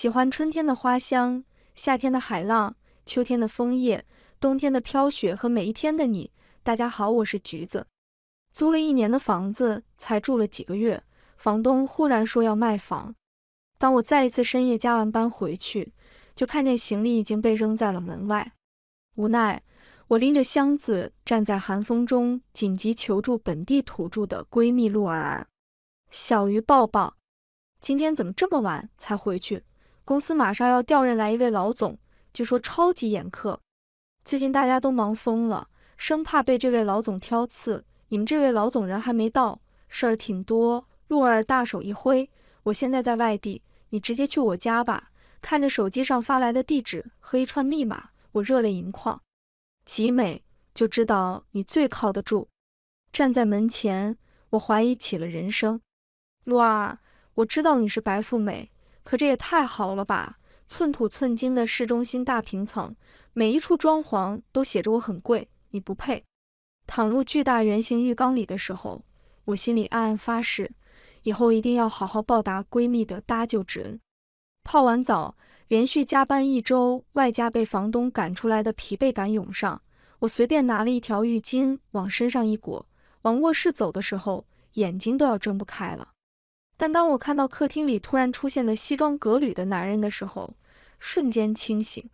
喜欢春天的花香，夏天的海浪，秋天的枫叶，冬天的飘雪和每一天的你。大家好，我是橘子。租了一年的房子，才住了几个月，房东忽然说要卖房。当我再一次深夜加完班回去，就看见行李已经被扔在了门外。无奈，我拎着箱子站在寒风中，紧急求助本地土著的闺蜜露儿。小鱼抱抱，今天怎么这么晚才回去？公司马上要调任来一位老总，据说超级严苛。最近大家都忙疯了，生怕被这位老总挑刺。你们这位老总人还没到，事儿挺多。陆儿大手一挥，我现在在外地，你直接去我家吧。看着手机上发来的地址和一串密码，我热泪盈眶。集美就知道你最靠得住。站在门前，我怀疑起了人生。陆儿，我知道你是白富美。可这也太豪了吧！寸土寸金的市中心大平层，每一处装潢都写着我很贵，你不配。躺入巨大圆形浴缸里的时候，我心里暗暗发誓，以后一定要好好报答闺蜜的搭救之恩。泡完澡，连续加班一周，外加被房东赶出来的疲惫感涌上，我随便拿了一条浴巾往身上一裹，往卧室走的时候，眼睛都要睁不开了。但当我看到客厅里突然出现的西装革履的男人的时候，瞬间清醒。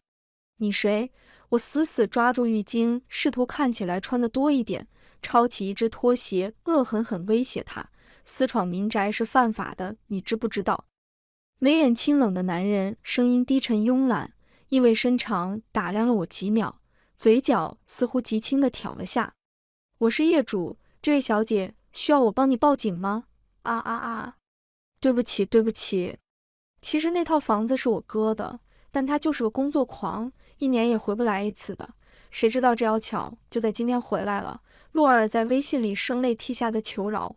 你谁？我死死抓住浴巾，试图看起来穿的多一点，抄起一只拖鞋，恶狠狠威胁他：私闯民宅是犯法的，你知不知道？眉眼清冷的男人，声音低沉慵懒，意味深长，打量了我几秒，嘴角似乎极轻的挑了下。我是业主，这位小姐，需要我帮你报警吗？啊啊啊！对不起，对不起。其实那套房子是我哥的，但他就是个工作狂，一年也回不来一次的。谁知道这要巧，就在今天回来了。洛儿在微信里声泪涕下的求饶，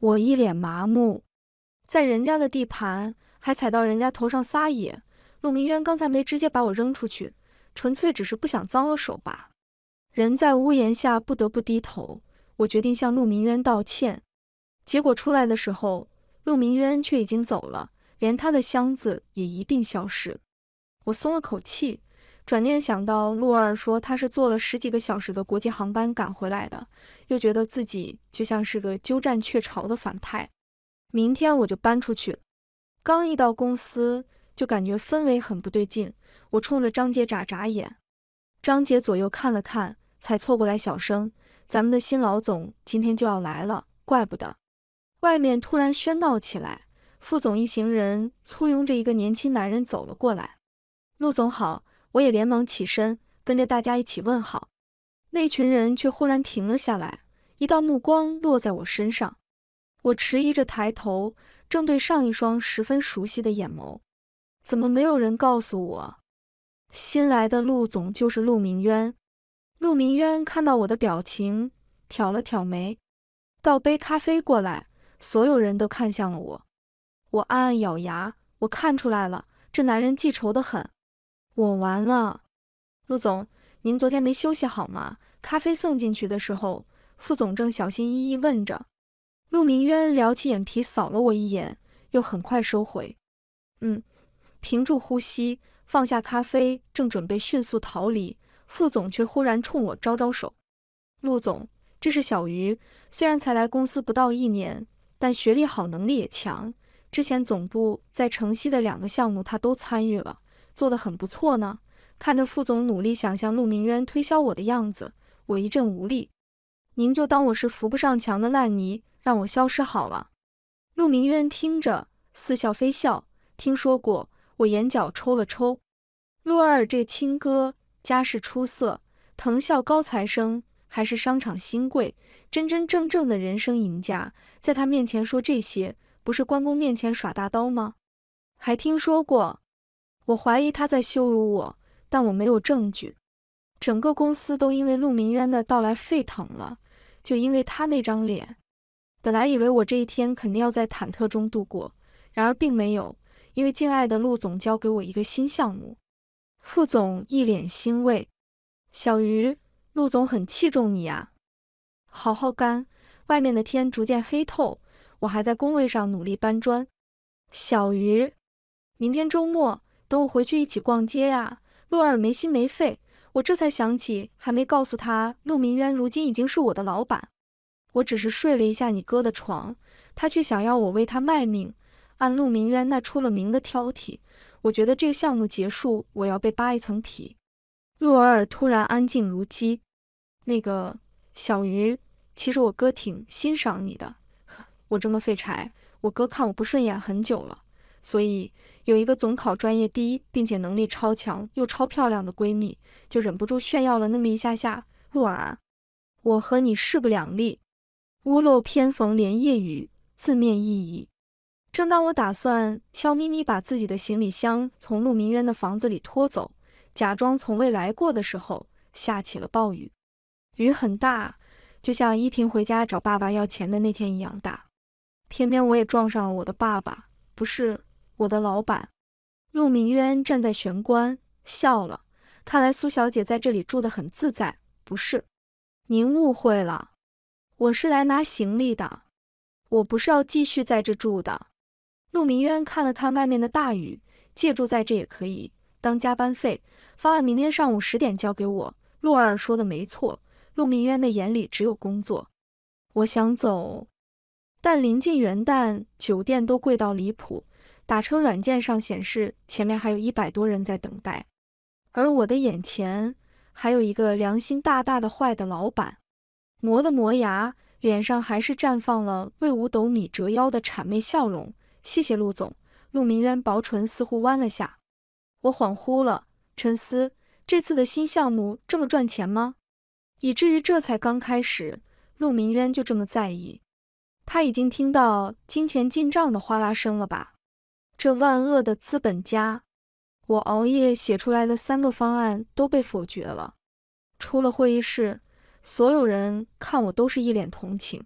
我一脸麻木，在人家的地盘还踩到人家头上撒野。陆明渊刚才没直接把我扔出去，纯粹只是不想脏了手吧。人在屋檐下，不得不低头。我决定向陆明渊道歉。结果出来的时候。陆明渊却已经走了，连他的箱子也一并消失。我松了口气，转念想到陆二说他是坐了十几个小时的国际航班赶回来的，又觉得自己就像是个鸠占鹊巢的反派。明天我就搬出去。刚一到公司，就感觉氛围很不对劲。我冲着张姐眨眨眼，张姐左右看了看，才凑过来小声：“咱们的新老总今天就要来了，怪不得。”外面突然喧闹起来，副总一行人簇拥着一个年轻男人走了过来。陆总好，我也连忙起身，跟着大家一起问好。那群人却忽然停了下来，一道目光落在我身上。我迟疑着抬头，正对上一双十分熟悉的眼眸。怎么没有人告诉我，新来的陆总就是陆明渊？陆明渊看到我的表情，挑了挑眉，倒杯咖啡过来。所有人都看向了我，我暗暗咬牙。我看出来了，这男人记仇的很。我完了。陆总，您昨天没休息好吗？咖啡送进去的时候，副总正小心翼翼问着。陆明渊撩起眼皮扫了我一眼，又很快收回。嗯，屏住呼吸，放下咖啡，正准备迅速逃离，副总却忽然冲我招招手。陆总，这是小鱼，虽然才来公司不到一年。但学历好，能力也强。之前总部在城西的两个项目，他都参与了，做得很不错呢。看着副总努力想向陆明渊推销我的样子，我一阵无力。您就当我是扶不上墙的烂泥，让我消失好了。陆明渊听着，似笑非笑。听说过，我眼角抽了抽。陆二这亲哥，家世出色，藤校高材生，还是商场新贵。真真正正的人生赢家，在他面前说这些，不是关公面前耍大刀吗？还听说过，我怀疑他在羞辱我，但我没有证据。整个公司都因为陆明渊的到来沸腾了，就因为他那张脸。本来以为我这一天肯定要在忐忑中度过，然而并没有，因为敬爱的陆总交给我一个新项目。副总一脸欣慰：“小鱼，陆总很器重你啊。”好好干！外面的天逐渐黑透，我还在工位上努力搬砖。小鱼，明天周末，等我回去一起逛街呀。洛尔没心没肺，我这才想起还没告诉他，陆明渊如今已经是我的老板。我只是睡了一下你哥的床，他却想要我为他卖命。按陆明渊那出了名的挑剔，我觉得这个项目结束我要被扒一层皮。洛尔突然安静如鸡。那个小鱼。其实我哥挺欣赏你的，我这么废柴，我哥看我不顺眼很久了，所以有一个总考专业第一，并且能力超强又超漂亮的闺蜜，就忍不住炫耀了那么一下下。鹿儿，我和你势不两立。屋漏偏逢连夜雨，字面意义。正当我打算悄咪咪把自己的行李箱从陆明渊的房子里拖走，假装从未来过的时候，下起了暴雨，雨很大。就像依萍回家找爸爸要钱的那天一样大，偏偏我也撞上了我的爸爸，不是我的老板。陆明渊站在玄关笑了，看来苏小姐在这里住得很自在，不是？您误会了，我是来拿行李的，我不是要继续在这住的。陆明渊看了看外面的大雨，借住在这也可以当加班费。方案明天上午十点交给我。陆二说的没错。陆明渊的眼里只有工作。我想走，但临近元旦，酒店都贵到离谱。打车软件上显示前面还有一百多人在等待，而我的眼前还有一个良心大大的坏的老板。磨了磨牙，脸上还是绽放了为五斗米折腰的谄媚笑容。谢谢陆总。陆明渊薄唇似乎弯了下。我恍惚了，沉思：这次的新项目这么赚钱吗？以至于这才刚开始，陆明渊就这么在意？他已经听到金钱进账的哗啦声了吧？这万恶的资本家！我熬夜写出来的三个方案都被否决了。出了会议室，所有人看我都是一脸同情。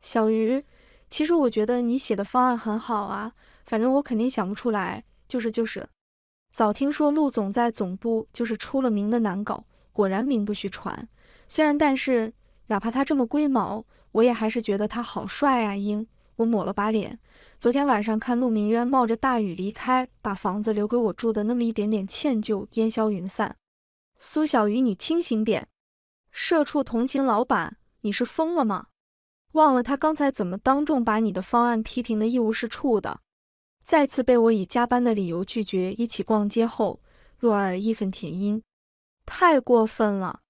小鱼，其实我觉得你写的方案很好啊，反正我肯定想不出来。就是就是，早听说陆总在总部就是出了名的难搞，果然名不虚传。虽然，但是哪怕他这么龟毛，我也还是觉得他好帅啊！英，我抹了把脸。昨天晚上看陆明渊冒着大雨离开，把房子留给我住的那么一点点歉疚烟消云散。苏小鱼，你清醒点！社畜同情老板，你是疯了吗？忘了他刚才怎么当众把你的方案批评的一无是处的，再次被我以加班的理由拒绝。一起逛街后，洛儿义愤填膺，太过分了！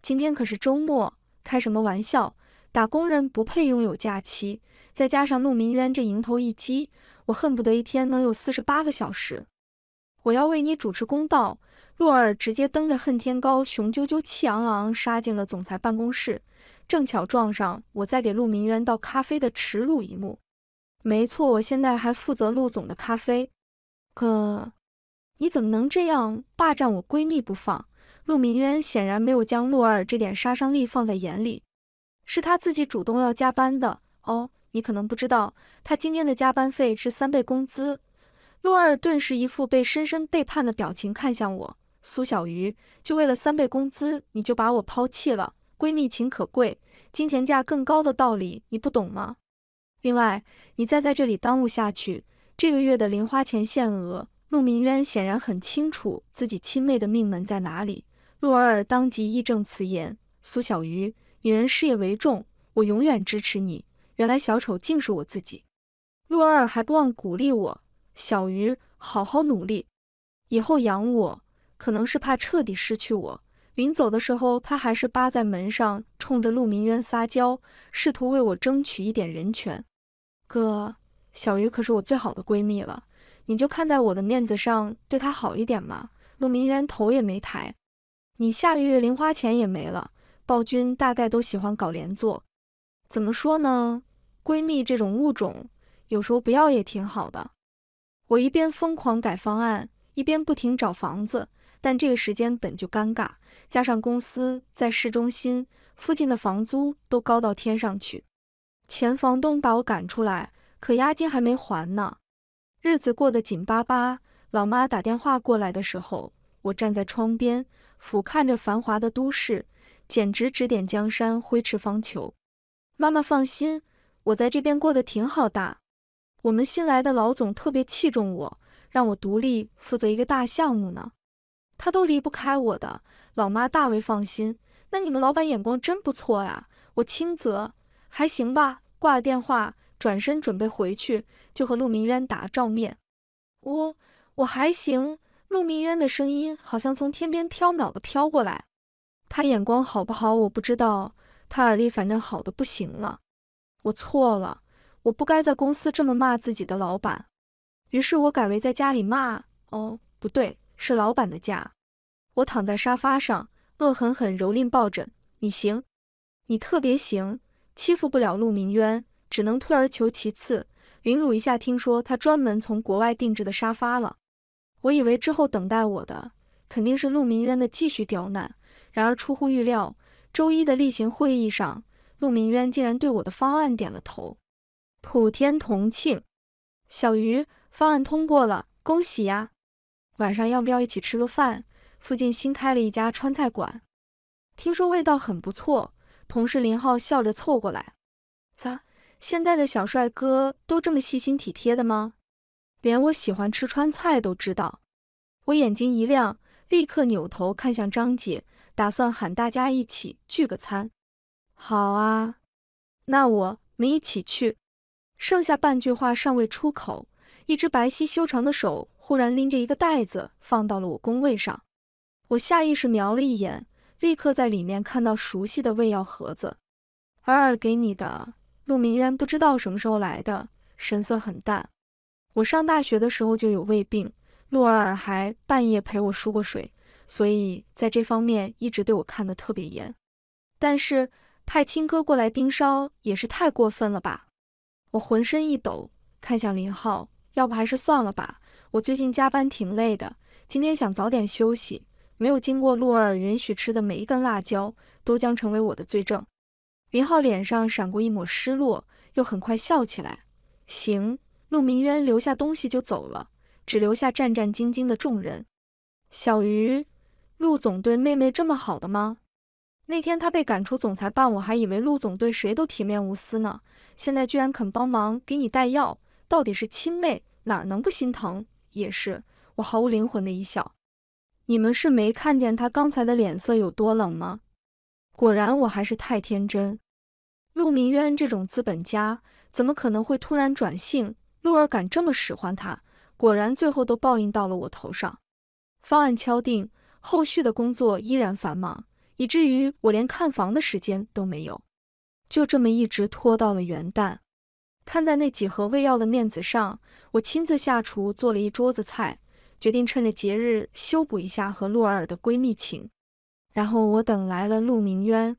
今天可是周末，开什么玩笑？打工人不配拥有假期。再加上陆明渊这迎头一击，我恨不得一天能有四十八个小时。我要为你主持公道！洛尔直接蹬着恨天高，雄赳赳、气昂昂，杀进了总裁办公室，正巧撞上我在给陆明渊倒咖啡的耻辱一幕。没错，我现在还负责陆总的咖啡。可你怎么能这样霸占我闺蜜不放？陆明渊显然没有将陆二这点杀伤力放在眼里，是他自己主动要加班的哦。你可能不知道，他今天的加班费是三倍工资。陆二顿时一副被深深背叛的表情，看向我。苏小鱼，就为了三倍工资，你就把我抛弃了？闺蜜情可贵，金钱价更高的道理你不懂吗？另外，你再在这里耽误下去，这个月的零花钱限额。陆明渊显然很清楚自己亲妹的命门在哪里。陆尔尔当即义正辞严：“苏小鱼，以人事业为重，我永远支持你。”原来小丑竟是我自己。陆尔尔还不忘鼓励我：“小鱼，好好努力，以后养我。”可能是怕彻底失去我。临走的时候，他还是扒在门上，冲着陆明渊撒娇，试图为我争取一点人权。哥，小鱼可是我最好的闺蜜了，你就看在我的面子上，对她好一点嘛。陆明渊头也没抬。你下个月零花钱也没了。暴君大概都喜欢搞连坐。怎么说呢？闺蜜这种物种，有时候不要也挺好的。我一边疯狂改方案，一边不停找房子。但这个时间本就尴尬，加上公司在市中心附近的房租都高到天上去，前房东把我赶出来，可押金还没还呢。日子过得紧巴巴。老妈打电话过来的时候，我站在窗边。俯瞰着繁华的都市，简直指点江山，挥斥方遒。妈妈放心，我在这边过得挺好的。我们新来的老总特别器重我，让我独立负责一个大项目呢，他都离不开我的。老妈大为放心，那你们老板眼光真不错呀。我轻则还行吧。挂了电话，转身准备回去，就和陆明渊打了照面。我我还行。陆明渊的声音好像从天边缥缈的飘过来。他眼光好不好我不知道，他耳力反正好的不行了。我错了，我不该在公司这么骂自己的老板。于是，我改为在家里骂。哦，不对，是老板的家。我躺在沙发上，恶狠狠蹂躏抱枕。你行，你特别行，欺负不了陆明渊，只能退而求其次，凌辱一下。听说他专门从国外定制的沙发了。我以为之后等待我的肯定是陆明渊的继续刁难，然而出乎预料，周一的例行会议上，陆明渊竟然对我的方案点了头，普天同庆。小鱼，方案通过了，恭喜呀！晚上要不要一起吃个饭？附近新开了一家川菜馆，听说味道很不错。同事林浩笑着凑过来，咋，现在的小帅哥都这么细心体贴的吗？连我喜欢吃川菜都知道，我眼睛一亮，立刻扭头看向张姐，打算喊大家一起聚个餐。好啊，那我们一起去。剩下半句话尚未出口，一只白皙修长的手忽然拎着一个袋子放到了我工位上。我下意识瞄了一眼，立刻在里面看到熟悉的胃药盒子。尔尔给你的。陆明渊不知道什么时候来的，神色很淡。我上大学的时候就有胃病，洛尔还半夜陪我输过水，所以在这方面一直对我看得特别严。但是派亲哥过来盯梢也是太过分了吧？我浑身一抖，看向林浩，要不还是算了吧。我最近加班挺累的，今天想早点休息。没有经过洛尔允许吃的每一根辣椒，都将成为我的罪证。林浩脸上闪过一抹失落，又很快笑起来。行。陆明渊留下东西就走了，只留下战战兢兢的众人。小鱼，陆总对妹妹这么好的吗？那天他被赶出总裁办，我还以为陆总对谁都铁面无私呢，现在居然肯帮忙给你带药，到底是亲妹，哪能不心疼？也是，我毫无灵魂的一笑。你们是没看见他刚才的脸色有多冷吗？果然，我还是太天真。陆明渊这种资本家，怎么可能会突然转性？露尔敢这么使唤他，果然最后都报应到了我头上。方案敲定，后续的工作依然繁忙，以至于我连看房的时间都没有，就这么一直拖到了元旦。看在那几盒胃药的面子上，我亲自下厨做了一桌子菜，决定趁着节日修补一下和露尔的闺蜜情。然后我等来了陆明渊，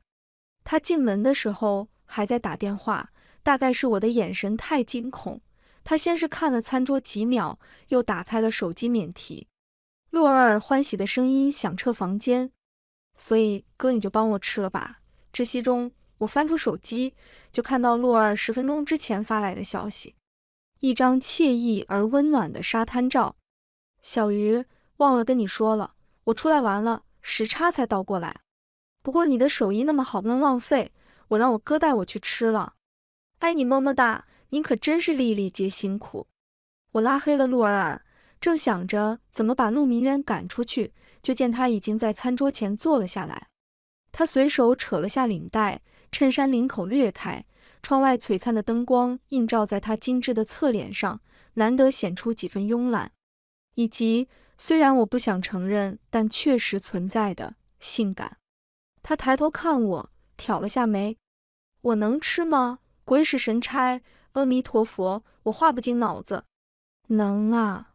他进门的时候还在打电话，大概是我的眼神太惊恐。他先是看了餐桌几秒，又打开了手机免提。洛儿欢喜的声音响彻房间。所以哥，你就帮我吃了吧。窒息中，我翻出手机，就看到洛儿十分钟之前发来的消息，一张惬意而温暖的沙滩照。小鱼，忘了跟你说了，我出来玩了，时差才倒过来。不过你的手艺那么好，不能浪费，我让我哥带我去吃了。爱你么么哒。您可真是粒粒皆辛苦。我拉黑了陆尔尔，正想着怎么把陆明渊赶出去，就见他已经在餐桌前坐了下来。他随手扯了下领带，衬衫领口略开，窗外璀璨的灯光映照在他精致的侧脸上，难得显出几分慵懒，以及虽然我不想承认，但确实存在的性感。他抬头看我，挑了下眉：“我能吃吗？”鬼使神差。阿弥陀佛，我画不进脑子。能啊，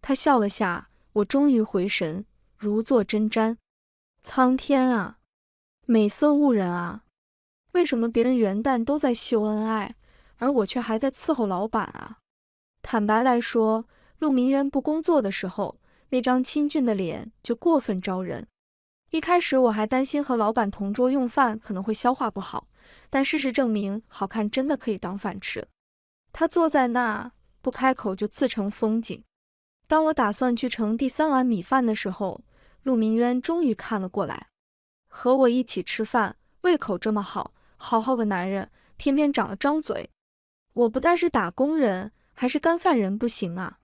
他笑了下，我终于回神，如坐针毡。苍天啊，美色误人啊！为什么别人元旦都在秀恩爱，而我却还在伺候老板啊？坦白来说，陆明渊不工作的时候，那张清俊的脸就过分招人。一开始我还担心和老板同桌用饭可能会消化不好。但事实证明，好看真的可以当饭吃。他坐在那不开口，就自成风景。当我打算去盛第三碗米饭的时候，陆明渊终于看了过来，和我一起吃饭。胃口这么好，好好个男人，偏偏长了张嘴。我不但是打工人，还是干饭人，不行啊！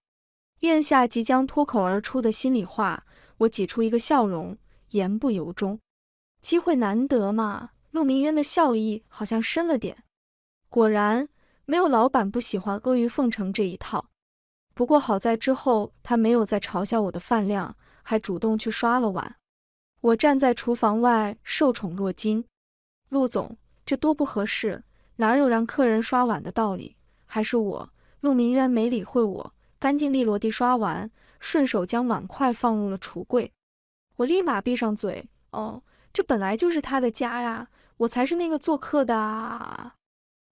咽下即将脱口而出的心里话，我挤出一个笑容，言不由衷。机会难得嘛。陆明渊的笑意好像深了点，果然没有老板不喜欢阿谀奉承这一套。不过好在之后他没有再嘲笑我的饭量，还主动去刷了碗。我站在厨房外，受宠若惊。陆总，这多不合适，哪有让客人刷碗的道理？还是我……陆明渊没理会我，干净利落地刷完，顺手将碗筷放入了橱柜。我立马闭上嘴。哦。这本来就是他的家呀，我才是那个做客的啊！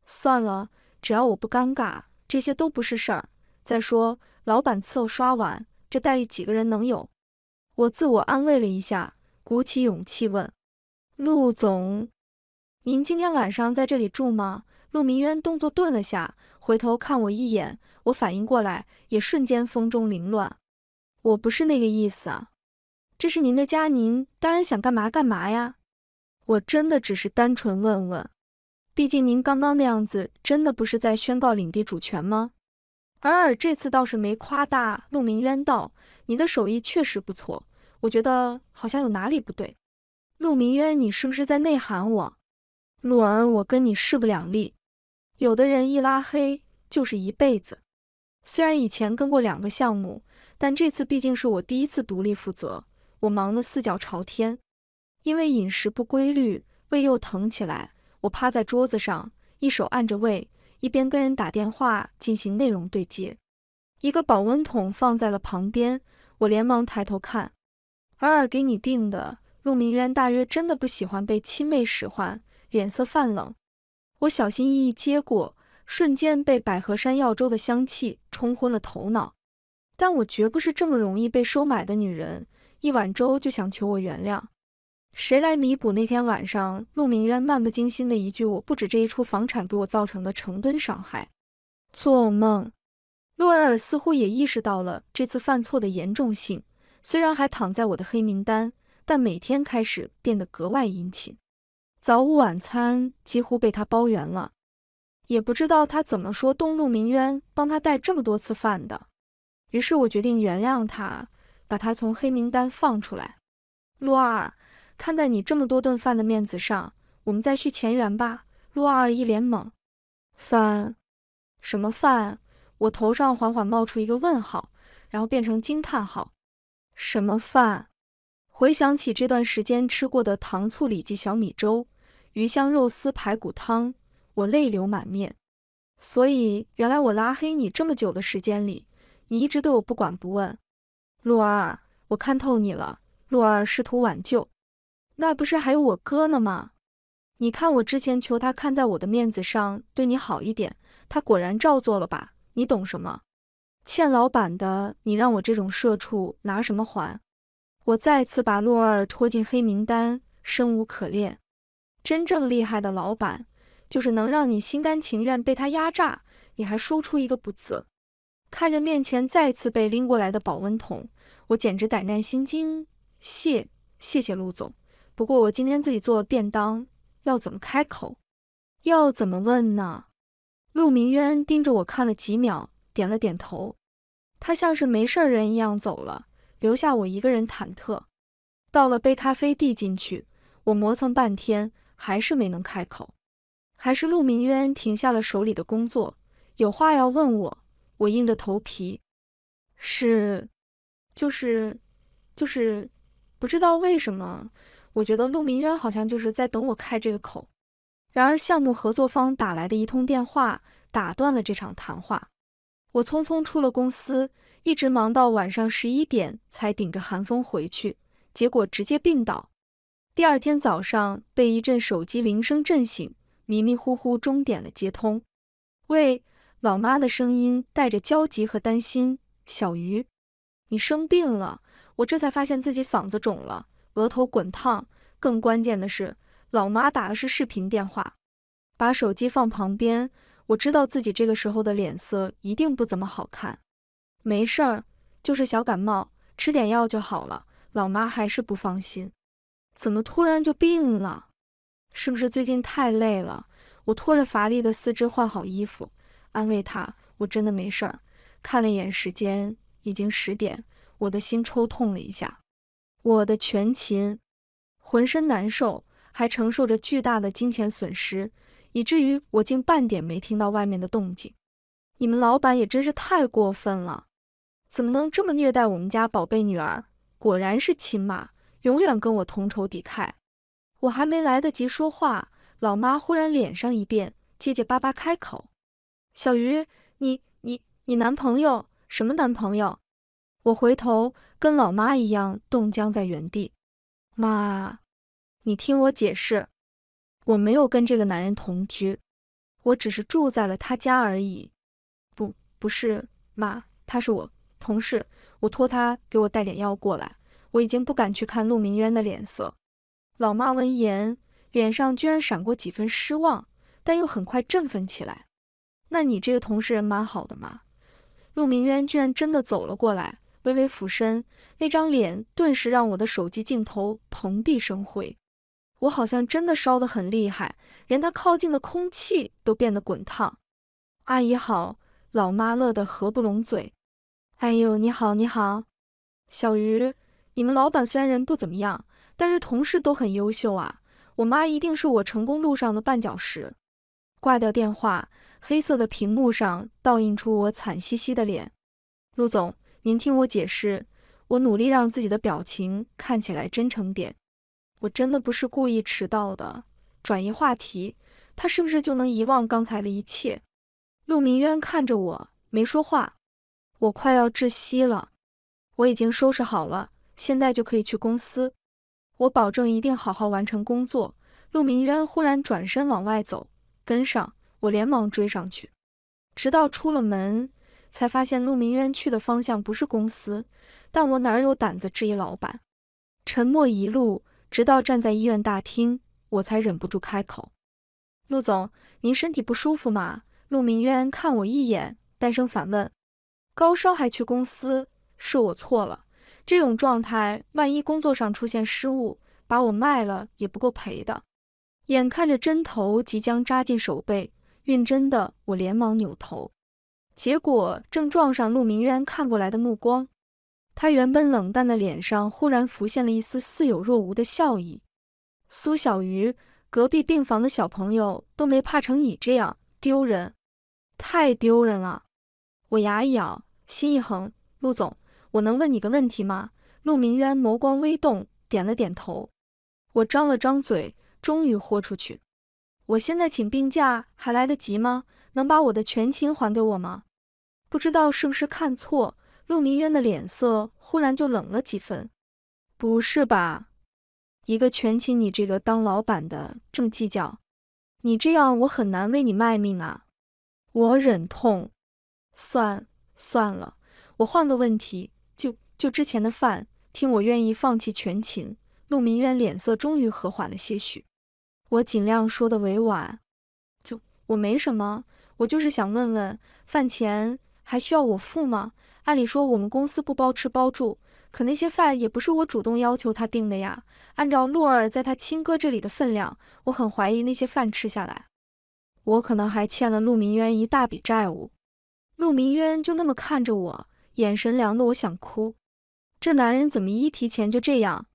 算了，只要我不尴尬，这些都不是事儿。再说，老板伺候刷碗，这待遇几个人能有？我自我安慰了一下，鼓起勇气问：“陆总，您今天晚上在这里住吗？”陆明渊动作顿了下，回头看我一眼，我反应过来，也瞬间风中凌乱。我不是那个意思啊。这是您的家，您当然想干嘛干嘛呀。我真的只是单纯问问，毕竟您刚刚那样子，真的不是在宣告领地主权吗？尔尔这次倒是没夸大。陆明渊道：“你的手艺确实不错，我觉得好像有哪里不对。”陆明渊，你是不是在内涵我？陆儿，我跟你势不两立。有的人一拉黑就是一辈子。虽然以前跟过两个项目，但这次毕竟是我第一次独立负责。我忙得四脚朝天，因为饮食不规律，胃又疼起来。我趴在桌子上，一手按着胃，一边跟人打电话进行内容对接。一个保温桶放在了旁边，我连忙抬头看，尔尔给你订的陆明渊大约真的不喜欢被亲妹使唤，脸色泛冷。我小心翼翼接过，瞬间被百合山药粥的香气冲昏了头脑。但我绝不是这么容易被收买的女人。一碗粥就想求我原谅，谁来弥补那天晚上陆明渊漫不经心的一句“我不止这一处房产”给我造成的成吨伤害？做梦！洛尔尔似乎也意识到了这次犯错的严重性，虽然还躺在我的黑名单，但每天开始变得格外殷勤，早午晚餐几乎被他包圆了。也不知道他怎么说动陆明渊帮他带这么多次饭的。于是我决定原谅他。把他从黑名单放出来，洛二，看在你这么多顿饭的面子上，我们再续前缘吧。洛二一脸懵，饭？什么饭？我头上缓缓冒出一个问号，然后变成惊叹号。什么饭？回想起这段时间吃过的糖醋里脊、小米粥、鱼香肉丝、排骨汤，我泪流满面。所以，原来我拉黑你这么久的时间里，你一直对我不管不问。洛儿，我看透你了。洛儿试图挽救，那不是还有我哥呢吗？你看我之前求他看在我的面子上对你好一点，他果然照做了吧？你懂什么？欠老板的，你让我这种社畜拿什么还？我再次把洛儿拖进黑名单，生无可恋。真正厉害的老板，就是能让你心甘情愿被他压榨，你还说出一个不字。看着面前再次被拎过来的保温桶。我简直胆战心惊，谢谢谢陆总。不过我今天自己做了便当，要怎么开口？要怎么问呢？陆明渊盯着我看了几秒，点了点头。他像是没事人一样走了，留下我一个人忐忑。倒了杯咖啡递进去，我磨蹭半天，还是没能开口。还是陆明渊停下了手里的工作，有话要问我。我硬着头皮，是。就是，就是不知道为什么，我觉得陆明渊好像就是在等我开这个口。然而，项目合作方打来的一通电话打断了这场谈话。我匆匆出了公司，一直忙到晚上十一点才顶着寒风回去，结果直接病倒。第二天早上被一阵手机铃声震醒，迷迷糊糊终点了接通。喂，老妈的声音带着焦急和担心：“小鱼。”你生病了，我这才发现自己嗓子肿了，额头滚烫。更关键的是，老妈打的是视频电话，把手机放旁边。我知道自己这个时候的脸色一定不怎么好看。没事儿，就是小感冒，吃点药就好了。老妈还是不放心，怎么突然就病了？是不是最近太累了？我拖着乏力的四肢换好衣服，安慰她：“我真的没事儿。”看了一眼时间。已经十点，我的心抽痛了一下。我的全勤，浑身难受，还承受着巨大的金钱损失，以至于我竟半点没听到外面的动静。你们老板也真是太过分了，怎么能这么虐待我们家宝贝女儿？果然是亲妈，永远跟我同仇敌忾。我还没来得及说话，老妈忽然脸上一变，结结巴巴开口：“小鱼，你、你、你男朋友？”什么男朋友？我回头跟老妈一样冻僵在原地。妈，你听我解释，我没有跟这个男人同居，我只是住在了他家而已。不，不是，妈，他是我同事，我托他给我带点药过来。我已经不敢去看陆明渊的脸色。老妈闻言，脸上居然闪过几分失望，但又很快振奋起来。那你这个同事人蛮好的嘛？陆明渊居然真的走了过来，微微俯身，那张脸顿时让我的手机镜头蓬荜生辉。我好像真的烧得很厉害，连他靠近的空气都变得滚烫。阿姨好，老妈乐得合不拢嘴。哎呦，你好，你好，小鱼，你们老板虽然人不怎么样，但是同事都很优秀啊。我妈一定是我成功路上的绊脚石。挂掉电话。黑色的屏幕上倒映出我惨兮兮的脸。陆总，您听我解释，我努力让自己的表情看起来真诚点。我真的不是故意迟到的。转移话题，他是不是就能遗忘刚才的一切？陆明渊看着我，没说话。我快要窒息了。我已经收拾好了，现在就可以去公司。我保证一定好好完成工作。陆明渊忽然转身往外走，跟上。我连忙追上去，直到出了门，才发现陆明渊去的方向不是公司。但我哪有胆子质疑老板？沉默一路，直到站在医院大厅，我才忍不住开口：“陆总，您身体不舒服吗？”陆明渊看我一眼，低声反问：“高烧还去公司？是我错了。这种状态，万一工作上出现失误，把我卖了也不够赔的。”眼看着针头即将扎进手背。运真的，我连忙扭头，结果正撞上陆明渊看过来的目光。他原本冷淡的脸上忽然浮现了一丝似有若无的笑意。苏小鱼，隔壁病房的小朋友都没怕成你这样，丢人，太丢人了！我牙一咬，心一横，陆总，我能问你个问题吗？陆明渊眸光微动，点了点头。我张了张嘴，终于豁出去。我现在请病假还来得及吗？能把我的全勤还给我吗？不知道是不是看错，陆明渊的脸色忽然就冷了几分。不是吧？一个全勤，你这个当老板的这么计较？你这样我很难为你卖命啊！我忍痛，算算了，我换个问题，就就之前的饭，听我愿意放弃全勤。陆明渊脸色终于和缓了些许。我尽量说的委婉，就我没什么，我就是想问问，饭钱还需要我付吗？按理说我们公司不包吃包住，可那些饭也不是我主动要求他订的呀。按照洛儿在他亲哥这里的分量，我很怀疑那些饭吃下来，我可能还欠了陆明渊一大笔债务。陆明渊就那么看着我，眼神凉的我想哭。这男人怎么一提钱就这样？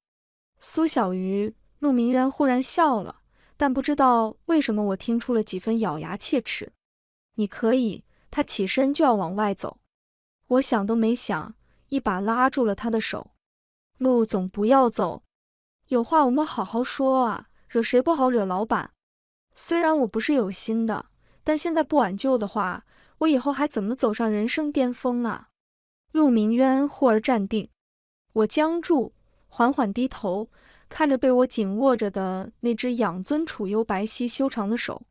苏小鱼，陆明渊忽然笑了。但不知道为什么，我听出了几分咬牙切齿。你可以，他起身就要往外走，我想都没想，一把拉住了他的手。陆总，不要走，有话我们好好说啊，惹谁不好，惹老板。虽然我不是有心的，但现在不挽救的话，我以后还怎么走上人生巅峰啊？陆明渊忽而站定，我僵住，缓缓低头。看着被我紧握着的那只养尊处优、白皙修长的手，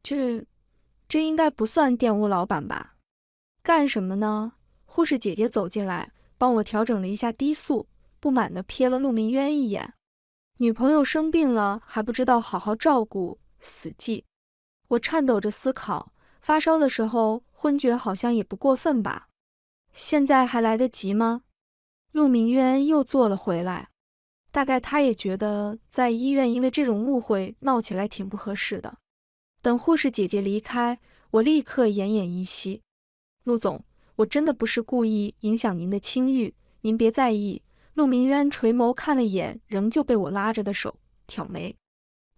这这应该不算玷污老板吧？干什么呢？护士姐姐走进来，帮我调整了一下低速，不满地瞥了陆明渊一眼。女朋友生病了还不知道好好照顾，死记。我颤抖着思考，发烧的时候昏厥好像也不过分吧？现在还来得及吗？陆明渊又坐了回来。大概他也觉得在医院因为这种误会闹起来挺不合适的。等护士姐姐离开，我立刻奄奄一息。陆总，我真的不是故意影响您的清誉，您别在意。陆明渊垂眸看了眼仍旧被我拉着的手，挑眉，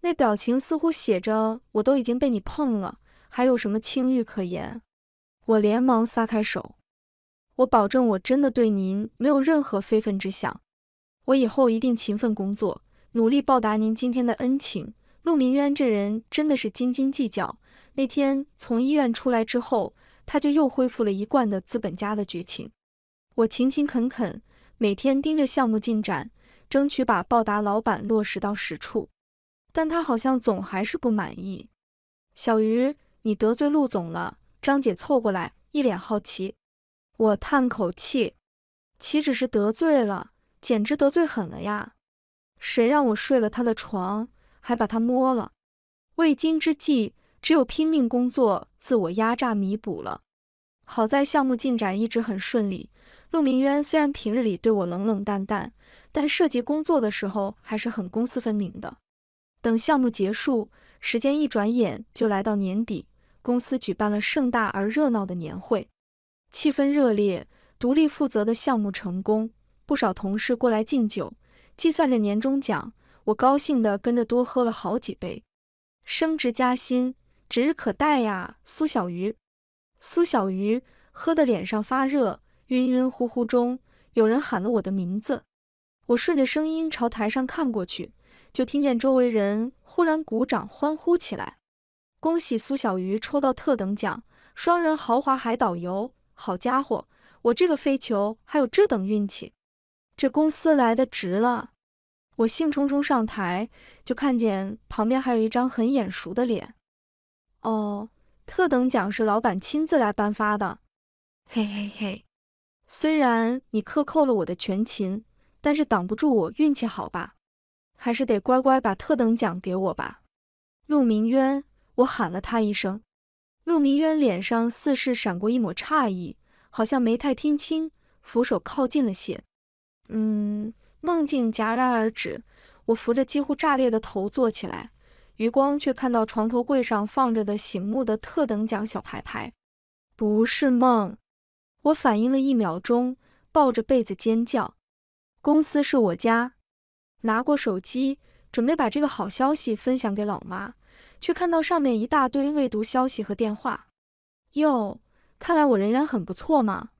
那表情似乎写着我都已经被你碰了，还有什么清誉可言？我连忙撒开手，我保证，我真的对您没有任何非分之想。我以后一定勤奋工作，努力报答您今天的恩情。陆明渊这人真的是斤斤计较。那天从医院出来之后，他就又恢复了一贯的资本家的绝情。我勤勤恳恳，每天盯着项目进展，争取把报答老板落实到实处。但他好像总还是不满意。小鱼，你得罪陆总了？张姐凑过来，一脸好奇。我叹口气，岂止是得罪了。简直得罪狠了呀！谁让我睡了他的床，还把他摸了？为今之计，只有拼命工作，自我压榨弥补了。好在项目进展一直很顺利。陆明渊虽然平日里对我冷冷淡淡，但涉及工作的时候还是很公私分明的。等项目结束，时间一转眼就来到年底，公司举办了盛大而热闹的年会，气氛热烈。独立负责的项目成功。不少同事过来敬酒，计算着年终奖，我高兴的跟着多喝了好几杯，升职加薪指日可待呀！苏小鱼，苏小鱼喝的脸上发热，晕晕乎乎中，有人喊了我的名字，我顺着声音朝台上看过去，就听见周围人忽然鼓掌欢呼起来，恭喜苏小鱼抽到特等奖，双人豪华海岛游！好家伙，我这个飞球还有这等运气！这公司来的值了，我兴冲冲上台，就看见旁边还有一张很眼熟的脸。哦，特等奖是老板亲自来颁发的。嘿嘿嘿，虽然你克扣了我的全勤，但是挡不住我运气好吧？还是得乖乖把特等奖给我吧。陆明渊，我喊了他一声。陆明渊脸上似是闪过一抹诧异，好像没太听清，扶手靠近了些。嗯，梦境戛然而止，我扶着几乎炸裂的头坐起来，余光却看到床头柜上放着的醒目的特等奖小牌牌。不是梦，我反应了一秒钟，抱着被子尖叫。公司是我家，拿过手机准备把这个好消息分享给老妈，却看到上面一大堆未读消息和电话。哟，看来我人缘很不错嘛，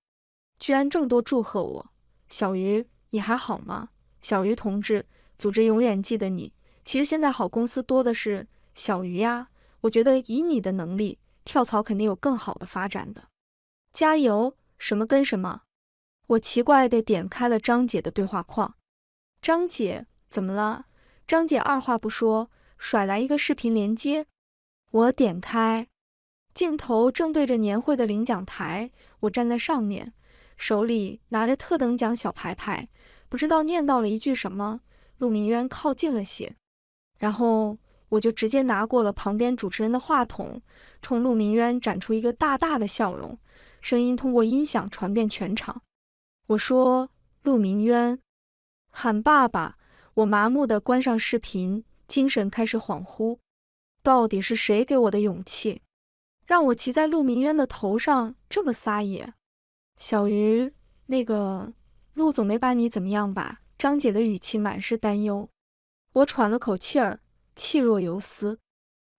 居然这么多祝贺我，小鱼。你还好吗，小鱼同志？组织永远记得你。其实现在好公司多的是，小鱼呀。我觉得以你的能力，跳槽肯定有更好的发展的。加油！什么跟什么？我奇怪地点开了张姐的对话框。张姐怎么了？张姐二话不说，甩来一个视频连接。我点开，镜头正对着年会的领奖台，我站在上面，手里拿着特等奖小牌牌。不知道念到了一句什么，陆明渊靠近了些，然后我就直接拿过了旁边主持人的话筒，冲陆明渊展出一个大大的笑容，声音通过音响传遍全场。我说：“陆明渊，喊爸爸！”我麻木地关上视频，精神开始恍惚。到底是谁给我的勇气，让我骑在陆明渊的头上这么撒野？小鱼，那个。陆总没把你怎么样吧？张姐的语气满是担忧。我喘了口气儿，气若游丝，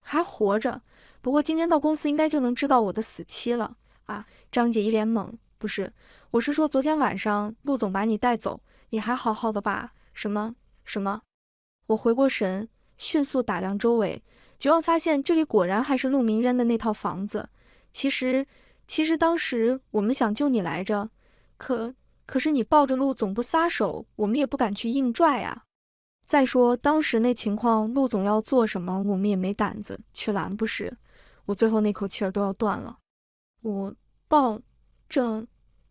还活着。不过今天到公司应该就能知道我的死期了啊！张姐一脸懵，不是，我是说昨天晚上陆总把你带走，你还好好的吧？什么什么？我回过神，迅速打量周围，绝望发现这里果然还是陆明渊的那套房子。其实，其实当时我们想救你来着，可。可是你抱着陆总不撒手，我们也不敢去硬拽啊。再说当时那情况，陆总要做什么，我们也没胆子去拦，不是？我最后那口气儿都要断了，我抱着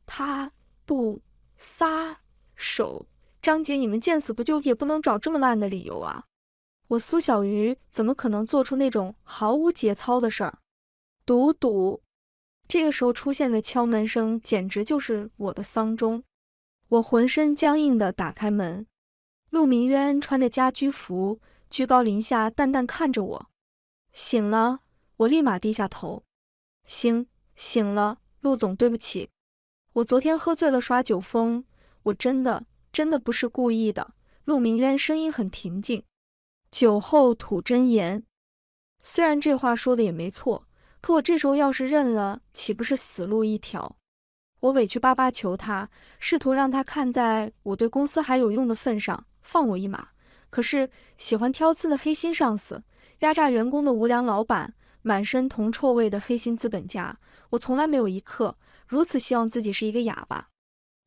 他不撒手。张姐，你们见死不救也不能找这么烂的理由啊！我苏小鱼怎么可能做出那种毫无节操的事儿？赌赌。这个时候出现的敲门声，简直就是我的丧钟。我浑身僵硬地打开门，陆明渊穿着家居服，居高临下淡淡看着我。醒了，我立马低下头。醒醒了，陆总，对不起，我昨天喝醉了耍酒疯，我真的真的不是故意的。陆明渊声音很平静，酒后吐真言，虽然这话说的也没错。可我这时候要是认了，岂不是死路一条？我委屈巴巴求他，试图让他看在我对公司还有用的份上放我一马。可是喜欢挑刺的黑心上司，压榨员工的无良老板，满身铜臭味的黑心资本家，我从来没有一刻如此希望自己是一个哑巴。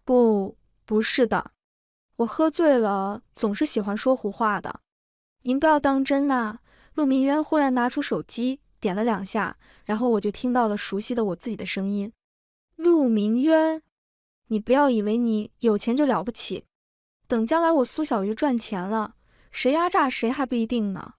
不，不是的，我喝醉了，总是喜欢说胡话的。您不要当真啊！陆明渊忽然拿出手机。点了两下，然后我就听到了熟悉的我自己的声音。陆明渊，你不要以为你有钱就了不起。等将来我苏小鱼赚钱了，谁压榨谁还不一定呢。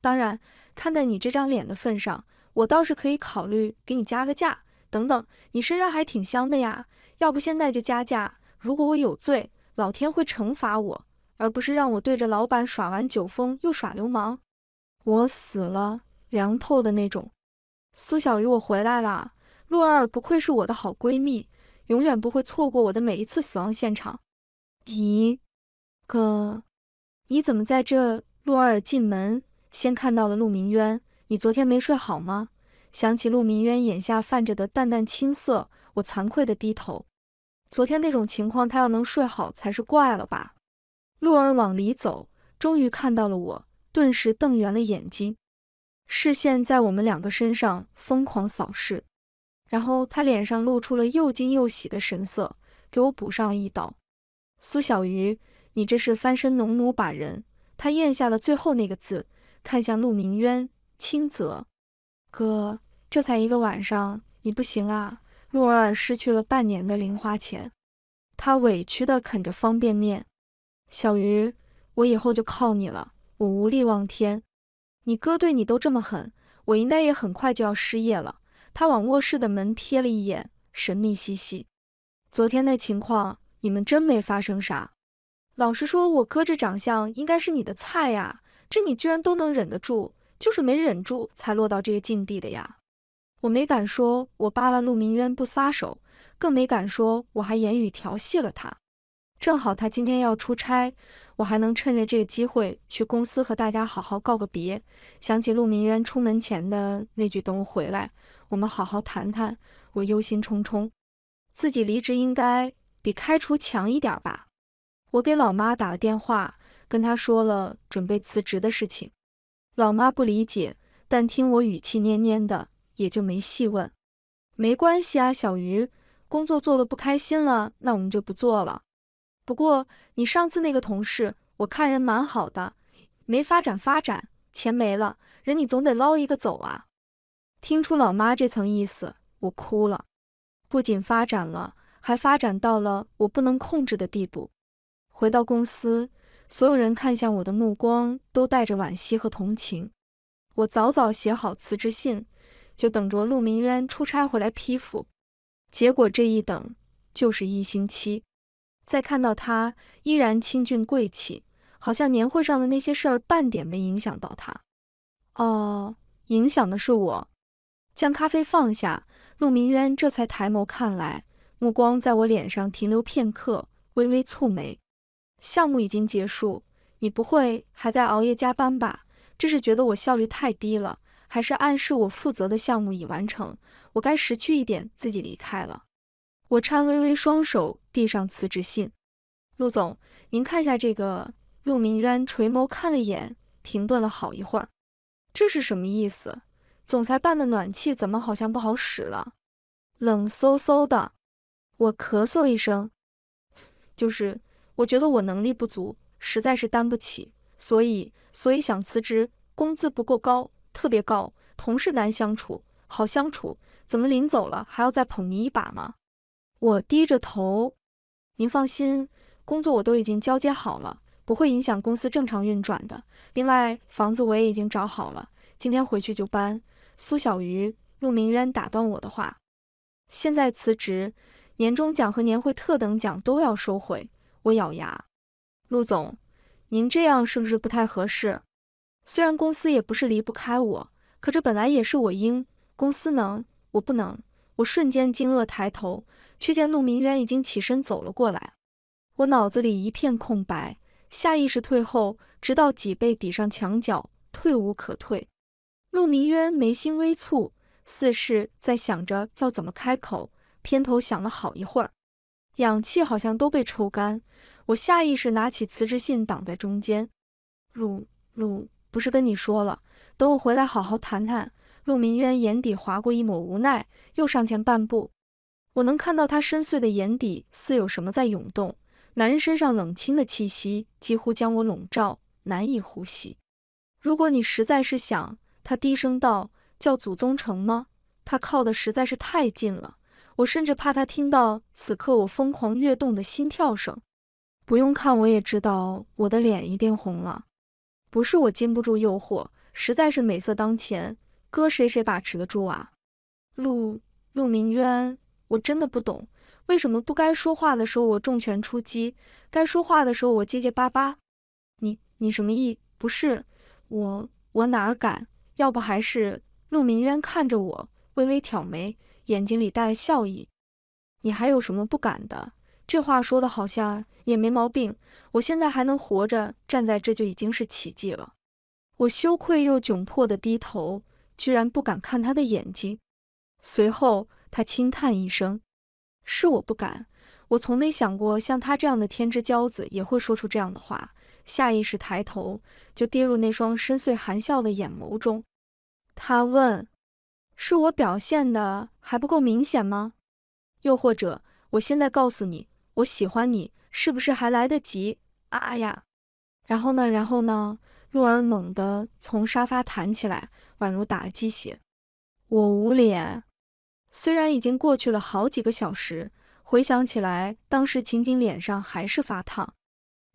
当然，看在你这张脸的份上，我倒是可以考虑给你加个价。等等，你身上还挺香的呀，要不现在就加价？如果我有罪，老天会惩罚我，而不是让我对着老板耍完酒疯又耍流氓。我死了。凉透的那种，苏小鱼，我回来了。洛二，不愧是我的好闺蜜，永远不会错过我的每一次死亡现场。咦，哥，你怎么在这？洛二进门，先看到了陆明渊。你昨天没睡好吗？想起陆明渊眼下泛着的淡淡青色，我惭愧的低头。昨天那种情况，他要能睡好才是怪了吧？洛儿往里走，终于看到了我，顿时瞪圆了眼睛。视线在我们两个身上疯狂扫视，然后他脸上露出了又惊又喜的神色，给我补上一刀。苏小鱼，你这是翻身农奴把人。他咽下了最后那个字，看向陆明渊，轻泽哥，这才一个晚上，你不行啊！陆儿失去了半年的零花钱，他委屈的啃着方便面。小鱼，我以后就靠你了，我无力望天。你哥对你都这么狠，我应该也很快就要失业了。他往卧室的门瞥了一眼，神秘兮兮。昨天那情况，你们真没发生啥？老实说，我哥这长相应该是你的菜呀，这你居然都能忍得住，就是没忍住才落到这个境地的呀。我没敢说，我扒了陆明渊不撒手，更没敢说我还言语调戏了他。正好他今天要出差，我还能趁着这个机会去公司和大家好好告个别。想起陆明渊出门前的那句“等我回来，我们好好谈谈”，我忧心忡忡。自己离职应该比开除强一点吧？我给老妈打了电话，跟她说了准备辞职的事情。老妈不理解，但听我语气蔫蔫的，也就没细问。没关系啊，小鱼，工作做得不开心了，那我们就不做了。不过，你上次那个同事，我看人蛮好的，没发展发展，钱没了，人你总得捞一个走啊。听出老妈这层意思，我哭了。不仅发展了，还发展到了我不能控制的地步。回到公司，所有人看向我的目光都带着惋惜和同情。我早早写好辞职信，就等着陆明渊出差回来批复。结果这一等就是一星期。再看到他依然清俊贵气，好像年会上的那些事儿半点没影响到他。哦，影响的是我。将咖啡放下，陆明渊这才抬眸看来，目光在我脸上停留片刻，微微蹙眉。项目已经结束，你不会还在熬夜加班吧？这是觉得我效率太低了，还是暗示我负责的项目已完成，我该识趣一点，自己离开了？我颤巍巍双手递上辞职信，陆总，您看下这个。陆明渊垂眸看了一眼，停顿了好一会儿，这是什么意思？总裁办的暖气怎么好像不好使了，冷飕飕的。我咳嗽一声，就是，我觉得我能力不足，实在是担不起，所以，所以想辞职。工资不够高，特别高，同事难相处，好相处。怎么临走了还要再捧您一把吗？我低着头，您放心，工作我都已经交接好了，不会影响公司正常运转的。另外，房子我也已经找好了，今天回去就搬。苏小鱼、陆明渊打断我的话，现在辞职，年终奖和年会特等奖都要收回。我咬牙，陆总，您这样是不是不太合适？虽然公司也不是离不开我，可这本来也是我应，公司能，我不能。我瞬间惊愕，抬头却见陆明渊已经起身走了过来。我脑子里一片空白，下意识退后，直到脊背抵上墙角，退无可退。陆明渊眉心微蹙，似是在想着要怎么开口，偏头想了好一会儿，氧气好像都被抽干。我下意识拿起辞职信挡在中间。陆陆，不是跟你说了，等我回来好好谈谈。陆明渊眼底划过一抹无奈，又上前半步。我能看到他深邃的眼底似有什么在涌动。男人身上冷清的气息几乎将我笼罩，难以呼吸。如果你实在是想，他低声道：“叫祖宗成吗？”他靠的实在是太近了，我甚至怕他听到此刻我疯狂跃动的心跳声。不用看，我也知道我的脸一定红了。不是我禁不住诱惑，实在是美色当前。搁谁谁把持得住啊？陆陆明渊，我真的不懂，为什么不该说话的时候我重拳出击，该说话的时候我结结巴巴。你你什么意？不是我我哪儿敢？要不还是陆明渊看着我微微挑眉，眼睛里带了笑意。你还有什么不敢的？这话说的好像也没毛病。我现在还能活着站在这，就已经是奇迹了。我羞愧又窘迫的低头。居然不敢看他的眼睛，随后他轻叹一声：“是我不敢，我从没想过像他这样的天之骄子也会说出这样的话。”下意识抬头，就跌入那双深邃含笑的眼眸中。他问：“是我表现的还不够明显吗？又或者我现在告诉你我喜欢你，是不是还来得及？”啊呀！然后呢？然后呢？洛儿猛地从沙发弹起来。宛如打了鸡血，我捂脸。虽然已经过去了好几个小时，回想起来，当时情景脸上还是发烫。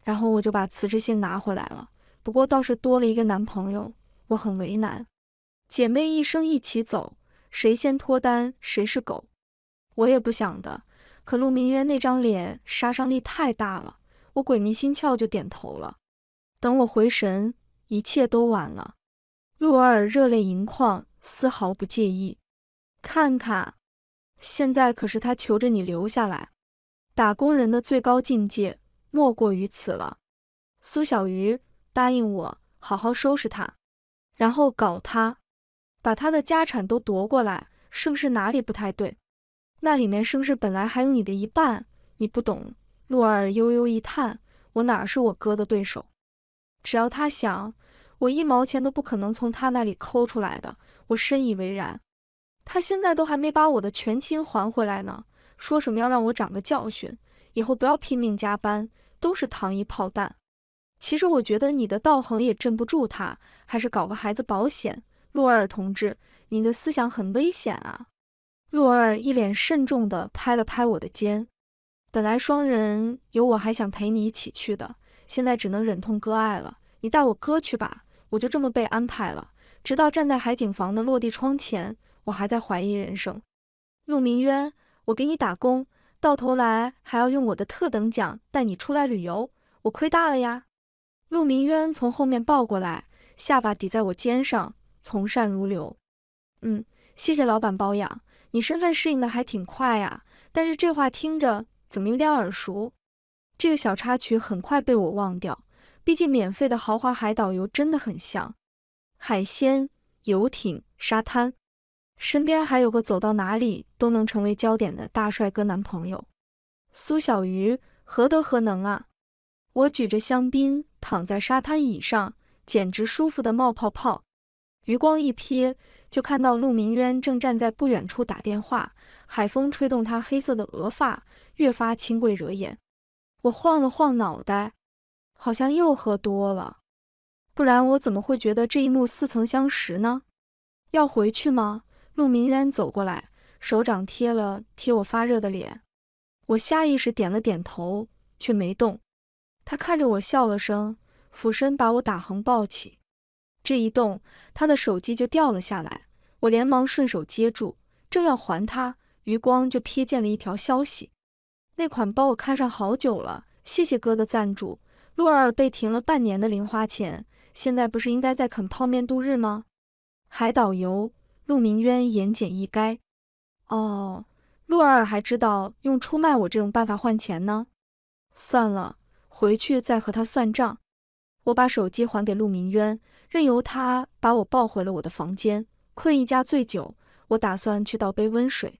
然后我就把辞职信拿回来了，不过倒是多了一个男朋友，我很为难。姐妹一生一起走，谁先脱单谁是狗。我也不想的，可陆明渊那张脸杀伤力太大了，我鬼迷心窍就点头了。等我回神，一切都晚了。陆二热泪盈眶，丝毫不介意。看看，现在可是他求着你留下来。打工人的最高境界莫过于此了。苏小鱼，答应我，好好收拾他，然后搞他，把他的家产都夺过来。是不是哪里不太对？那里面是不是本来还有你的一半？你不懂。陆二悠悠一叹：“我哪是我哥的对手？只要他想。”我一毛钱都不可能从他那里抠出来的，我深以为然。他现在都还没把我的全勤还回来呢，说什么要让我长个教训，以后不要拼命加班，都是糖衣炮弹。其实我觉得你的道行也镇不住他，还是搞个孩子保险。洛二同志，你的思想很危险啊！洛二一脸慎重地拍了拍我的肩。本来双人有我还想陪你一起去的，现在只能忍痛割爱了。你带我哥去吧。我就这么被安排了，直到站在海景房的落地窗前，我还在怀疑人生。陆明渊，我给你打工，到头来还要用我的特等奖带你出来旅游，我亏大了呀！陆明渊从后面抱过来，下巴抵在我肩上，从善如流。嗯，谢谢老板包养，你身份适应的还挺快呀。但是这话听着怎么有点耳熟？这个小插曲很快被我忘掉。毕竟，免费的豪华海岛游真的很香，海鲜、游艇、沙滩，身边还有个走到哪里都能成为焦点的大帅哥男朋友苏小鱼，何德何能啊！我举着香槟躺在沙滩椅上，简直舒服的冒泡泡。余光一瞥，就看到陆明渊正站在不远处打电话，海风吹动他黑色的额发，越发清贵惹眼。我晃了晃脑袋。好像又喝多了，不然我怎么会觉得这一幕似曾相识呢？要回去吗？陆明渊走过来，手掌贴了贴我发热的脸，我下意识点了点头，却没动。他看着我笑了声，俯身把我打横抱起。这一动，他的手机就掉了下来，我连忙顺手接住，正要还他，余光就瞥见了一条消息：那款包我看上好久了，谢谢哥的赞助。陆二被停了半年的零花钱，现在不是应该在啃泡面度日吗？海岛游陆明渊言简意赅。哦，陆二还知道用出卖我这种办法换钱呢。算了，回去再和他算账。我把手机还给陆明渊，任由他把我抱回了我的房间。困意加醉酒，我打算去倒杯温水。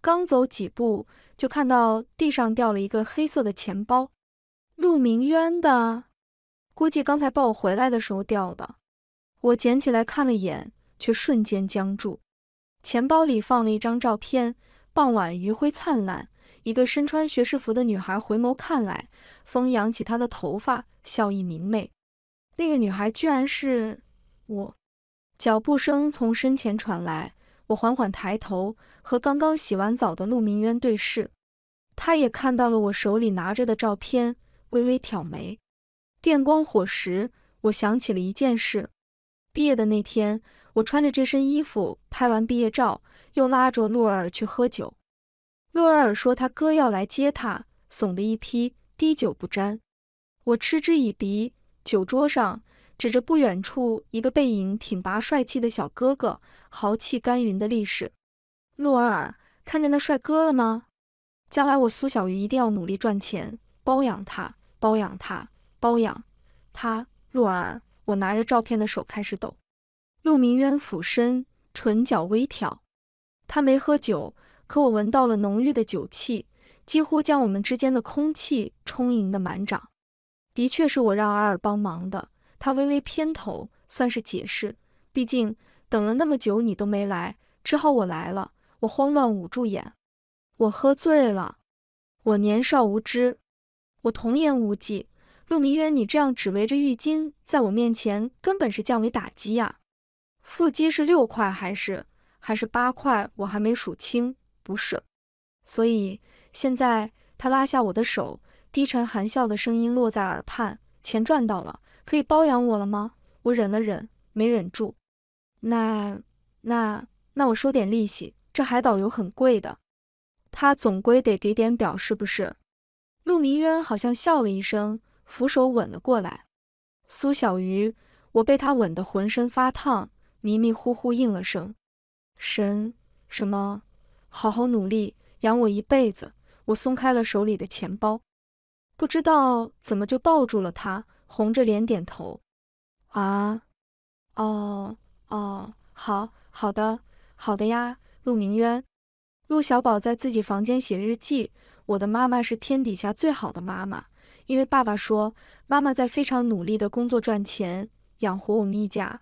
刚走几步，就看到地上掉了一个黑色的钱包。陆明渊的，估计刚才抱我回来的时候掉的。我捡起来看了一眼，却瞬间僵住。钱包里放了一张照片，傍晚余晖灿烂，一个身穿学士服的女孩回眸看来，风扬起她的头发，笑意明媚。那个女孩居然是我。脚步声从身前传来，我缓缓抬头，和刚刚洗完澡的陆明渊对视。他也看到了我手里拿着的照片。微微挑眉，电光火石，我想起了一件事。毕业的那天，我穿着这身衣服拍完毕业照，又拉着洛尔去喝酒。洛尔说他哥要来接他，怂的一批，滴酒不沾。我嗤之以鼻，酒桌上指着不远处一个背影挺拔帅气的小哥哥，豪气干云的力士。洛尔：“看见那帅哥了吗？将来我苏小鱼一定要努力赚钱，包养他。”包养他，包养他，洛儿，我拿着照片的手开始抖。陆明渊俯身，唇角微挑。他没喝酒，可我闻到了浓郁的酒气，几乎将我们之间的空气充盈的满掌。的确是我让尔尔帮忙的。他微微偏头，算是解释。毕竟等了那么久，你都没来，只好我来了。我慌乱捂住眼。我喝醉了，我年少无知。我童言无忌，陆明渊，你这样只围着浴巾在我面前，根本是降维打击呀！腹肌是六块还是还是八块？我还没数清，不是。所以现在他拉下我的手，低沉含笑的声音落在耳畔：“钱赚到了，可以包养我了吗？”我忍了忍，没忍住。那那那，我收点利息，这海岛游很贵的，他总归得给点表，是不是？陆明渊好像笑了一声，扶手吻了过来。苏小鱼，我被他吻得浑身发烫，迷迷糊糊应了声：“神什么？好好努力，养我一辈子。”我松开了手里的钱包，不知道怎么就抱住了他，红着脸点头。啊，哦哦，好好的，好的呀。陆明渊，陆小宝在自己房间写日记。我的妈妈是天底下最好的妈妈，因为爸爸说妈妈在非常努力的工作赚钱养活我们一家。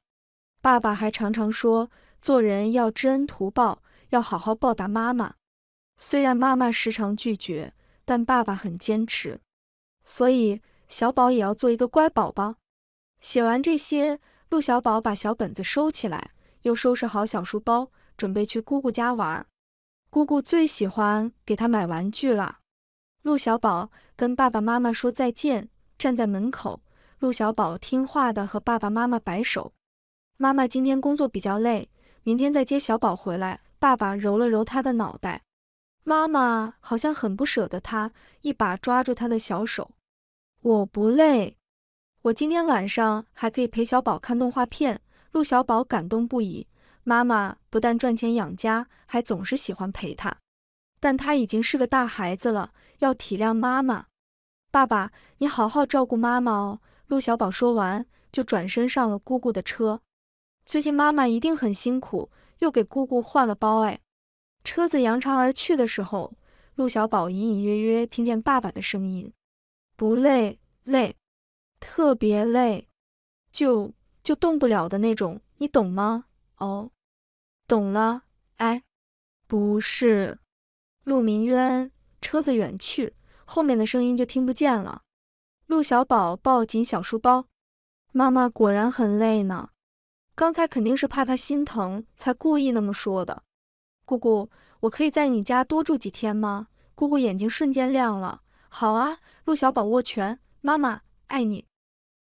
爸爸还常常说做人要知恩图报，要好好报答妈妈。虽然妈妈时常拒绝，但爸爸很坚持。所以小宝也要做一个乖宝宝。写完这些，陆小宝把小本子收起来，又收拾好小书包，准备去姑姑家玩。姑姑最喜欢给他买玩具了。陆小宝跟爸爸妈妈说再见，站在门口，陆小宝听话的和爸爸妈妈摆手。妈妈今天工作比较累，明天再接小宝回来。爸爸揉了揉他的脑袋，妈妈好像很不舍得他，一把抓住他的小手。我不累，我今天晚上还可以陪小宝看动画片。陆小宝感动不已，妈妈不但赚钱养家，还总是喜欢陪他。但他已经是个大孩子了。要体谅妈妈，爸爸，你好好照顾妈妈哦。陆小宝说完，就转身上了姑姑的车。最近妈妈一定很辛苦，又给姑姑换了包。哎，车子扬长而去的时候，陆小宝隐隐约约听见爸爸的声音：不累，累，特别累，就就动不了的那种，你懂吗？哦，懂了。哎，不是，陆明渊。车子远去，后面的声音就听不见了。陆小宝抱紧小书包，妈妈果然很累呢。刚才肯定是怕他心疼，才故意那么说的。姑姑，我可以在你家多住几天吗？姑姑眼睛瞬间亮了，好啊！陆小宝握拳，妈妈爱你。